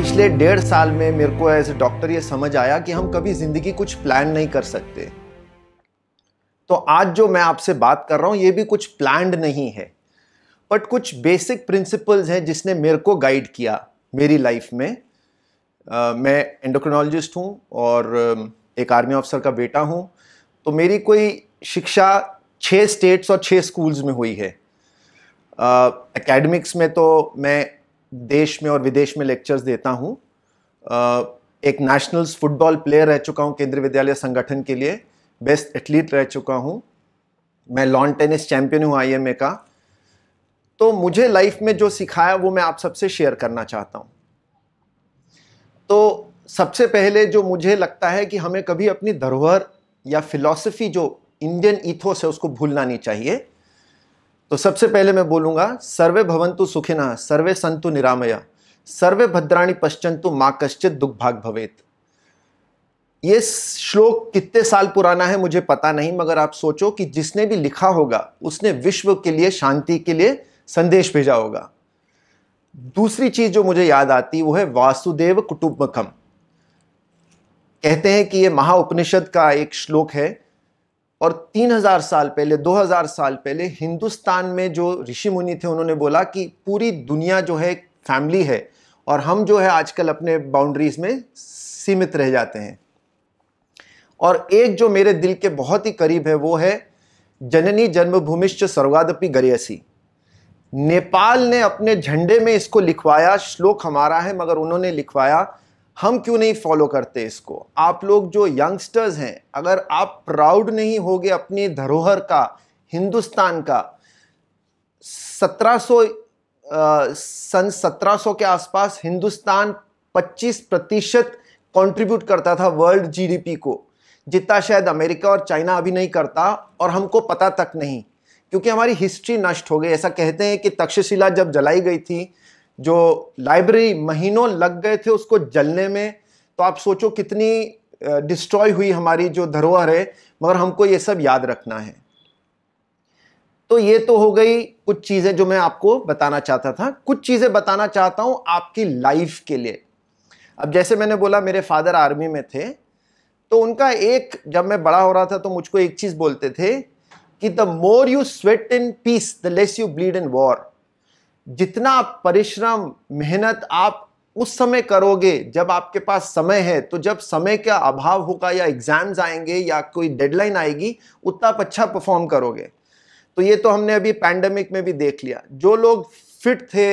पिछले डेढ़ साल में मेरे को एज ए डॉक्टर ये समझ आया कि हम कभी ज़िंदगी कुछ प्लान नहीं कर सकते तो आज जो मैं आपसे बात कर रहा हूँ ये भी कुछ प्लान्ड नहीं है बट कुछ बेसिक प्रिंसिपल्स हैं जिसने मेरे को गाइड किया मेरी लाइफ में Uh, मैं एंडोक्रिनोलॉजिस्ट हूँ और एक आर्मी ऑफिसर का बेटा हूँ तो मेरी कोई शिक्षा छः स्टेट्स और छः स्कूल्स में हुई है एकेडमिक्स uh, में तो मैं देश में और विदेश में लेक्चर्स देता हूँ एक नेशनल्स फुटबॉल प्लेयर रह चुका हूँ केंद्रीय विद्यालय संगठन के लिए बेस्ट एथलीट रह चुका हूँ मैं लॉन टेनिस चैंपियन हूँ आई का तो मुझे लाइफ में जो सिखाया वो मैं आप सबसे शेयर करना चाहता हूँ तो सबसे पहले जो मुझे लगता है कि हमें कभी अपनी धरोहर या फिलॉसफी जो इंडियन इथोस है उसको भूलना नहीं चाहिए तो सबसे पहले मैं बोलूंगा सर्वे भवंतु सुखिना सर्वे संतु निरामया सर्वे भद्राणी पश्चंतु माँ कश्चित दुख भाग भवेत ये श्लोक कितने साल पुराना है मुझे पता नहीं मगर आप सोचो कि जिसने भी लिखा होगा उसने विश्व के लिए शांति के लिए संदेश भेजा होगा दूसरी चीज जो मुझे याद आती वो है वासुदेव कुटुम्बकम कहते हैं कि ये उपनिषद का एक श्लोक है और 3000 साल पहले 2000 साल पहले हिंदुस्तान में जो ऋषि मुनि थे उन्होंने बोला कि पूरी दुनिया जो है फैमिली है और हम जो है आजकल अपने बाउंड्रीज में सीमित रह जाते हैं और एक जो मेरे दिल के बहुत ही करीब है वो है जननी जन्मभूमिश्च सर्वादपि गरियसी नेपाल ने अपने झंडे में इसको लिखवाया श्लोक हमारा है मगर उन्होंने लिखवाया हम क्यों नहीं फॉलो करते इसको आप लोग जो यंगस्टर्स हैं अगर आप प्राउड नहीं हो गए अपनी धरोहर का हिंदुस्तान का 1700 सन 1700 के आसपास हिंदुस्तान 25 प्रतिशत कॉन्ट्रीब्यूट करता था वर्ल्ड जीडीपी को जितना शायद अमेरिका और चाइना अभी नहीं करता और हमको पता तक नहीं क्योंकि हमारी हिस्ट्री नष्ट हो गई ऐसा कहते हैं कि तक्षशिला जब जलाई गई थी जो लाइब्रेरी महीनों लग गए थे उसको जलने में तो आप सोचो कितनी डिस्ट्रॉय हुई हमारी जो धरोहर है मगर हमको ये सब याद रखना है तो ये तो हो गई कुछ चीज़ें जो मैं आपको बताना चाहता था कुछ चीज़ें बताना चाहता हूँ आपकी लाइफ के लिए अब जैसे मैंने बोला मेरे फादर आर्मी में थे तो उनका एक जब मैं बड़ा हो रहा था तो मुझको एक चीज़ बोलते थे कि the more you sweat in peace the less you bleed in war जितना परिश्रम मेहनत आप उस समय करोगे जब आपके पास समय है तो जब समय का अभाव होगा या एग्जाम्स आएंगे या कोई डेडलाइन आएगी उतना आप अच्छा परफॉर्म करोगे तो ये तो हमने अभी पैंडमिक में भी देख लिया जो लोग फिट थे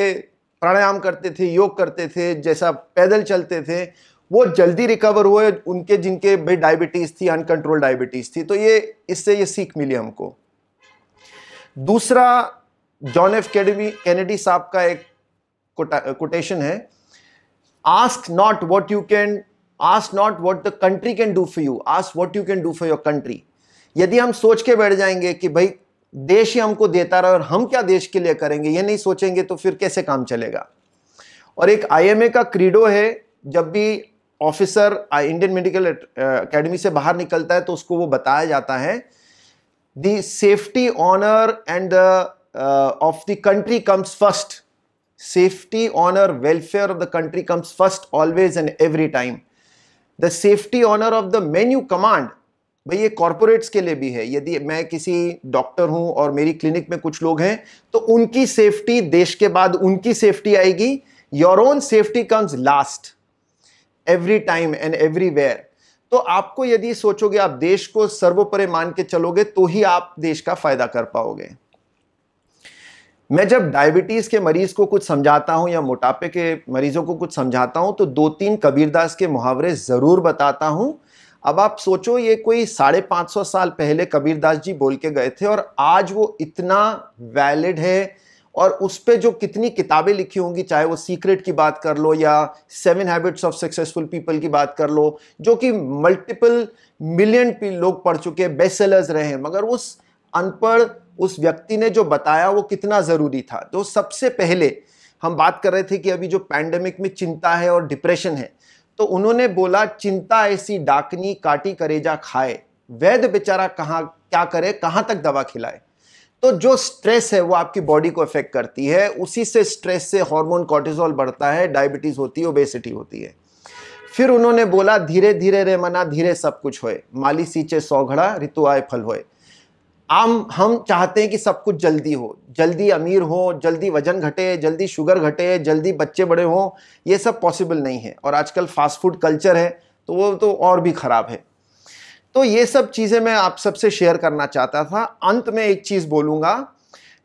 प्राणायाम करते थे योग करते थे जैसा पैदल चलते थे वो जल्दी रिकवर हुए उनके जिनके भाई डायबिटीज़ थी अनकंट्रोल डायबिटीज़ थी तो ये इससे ये सीख मिली हमको दूसरा जॉन एफ कैडमी कैनेडी साहब का एक कोटेशन है ask not what you can ask not what the country can do for you ask what you can do for your country यदि हम सोच के बैठ जाएंगे कि भाई देश ही हमको देता रहा और हम क्या देश के लिए करेंगे ये नहीं सोचेंगे तो फिर कैसे काम चलेगा और एक आईएमए का क्रीडो है जब भी ऑफिसर इंडियन मेडिकल एकेडमी से बाहर निकलता है तो उसको वो बताया जाता है the safety honour and the uh, of the country comes first. Safety, honor, welfare of the country comes first always and every time. The safety honour of the man you command भाई ये corporates के लिए भी है यदि मैं किसी doctor हूं और मेरी क्लिनिक में कुछ लोग हैं तो उनकी सेफ्टी देश के बाद उनकी सेफ्टी आएगी your own safety comes last every time and everywhere तो आपको यदि सोचोगे आप देश को सर्वोपरि मान के चलोगे तो ही आप देश का फायदा कर पाओगे मैं जब डायबिटीज़ के मरीज़ को कुछ समझाता हूँ या मोटापे के मरीज़ों को कुछ समझाता हूँ तो दो तीन कबीरदास के मुहावरे ज़रूर बताता हूँ अब आप सोचो ये कोई साढ़े पाँच सौ साल पहले कबीरदास जी बोल के गए थे और आज वो इतना वैलिड है और उस पर जो कितनी किताबें लिखी होंगी चाहे वो सीक्रेट की बात कर लो या seven habits of successful people की बात कर लो जो कि मल्टीपल मिलियन लोग पढ़ चुके हैं बेस्ट सेलर्स रहे हैं मगर उस अनपढ़ उस व्यक्ति ने जो बताया वो कितना ज़रूरी था तो सबसे पहले हम बात कर रहे थे कि अभी जो पैंडेमिक में चिंता है और डिप्रेशन है तो उन्होंने बोला चिंता ऐसी डाकनी काटी करेजा खाए वैद्य बेचारा कहाँ क्या करे कहाँ तक दवा खिलाए तो जो स्ट्रेस है वो आपकी बॉडी को इफेक्ट करती है उसी से स्ट्रेस से हार्मोन कॉर्टिजोल बढ़ता है डायबिटीज़ होती है ओबेसिटी होती है फिर उन्होंने बोला धीरे धीरे रे मना धीरे सब कुछ होए माली सींचे सौ घड़ा ऋतु आए फल होए आम हम चाहते हैं कि सब कुछ जल्दी हो जल्दी अमीर हो जल्दी वजन घटे जल्दी शुगर घटे जल्दी बच्चे बड़े हों ये सब पॉसिबल नहीं है और आजकल फास्ट फूड कल्चर है तो वो तो और भी ख़राब है तो ये सब चीज़ें मैं आप सबसे शेयर करना चाहता था अंत में एक चीज़ बोलूँगा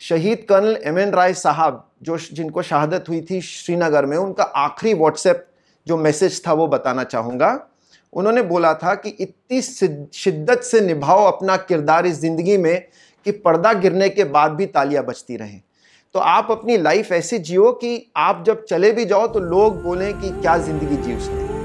शहीद कर्नल एम एन राय साहब जो जिनको शहादत हुई थी श्रीनगर में उनका आखिरी व्हाट्सएप जो मैसेज था वो बताना चाहूँगा उन्होंने बोला था कि इतनी शिद्दत से निभाओ अपना किरदार इस ज़िंदगी में कि पर्दा गिरने के बाद भी तालियां बजती रहें तो आप अपनी लाइफ ऐसी जियो कि आप जब चले भी जाओ तो लोग बोलें कि क्या ज़िंदगी जी उसने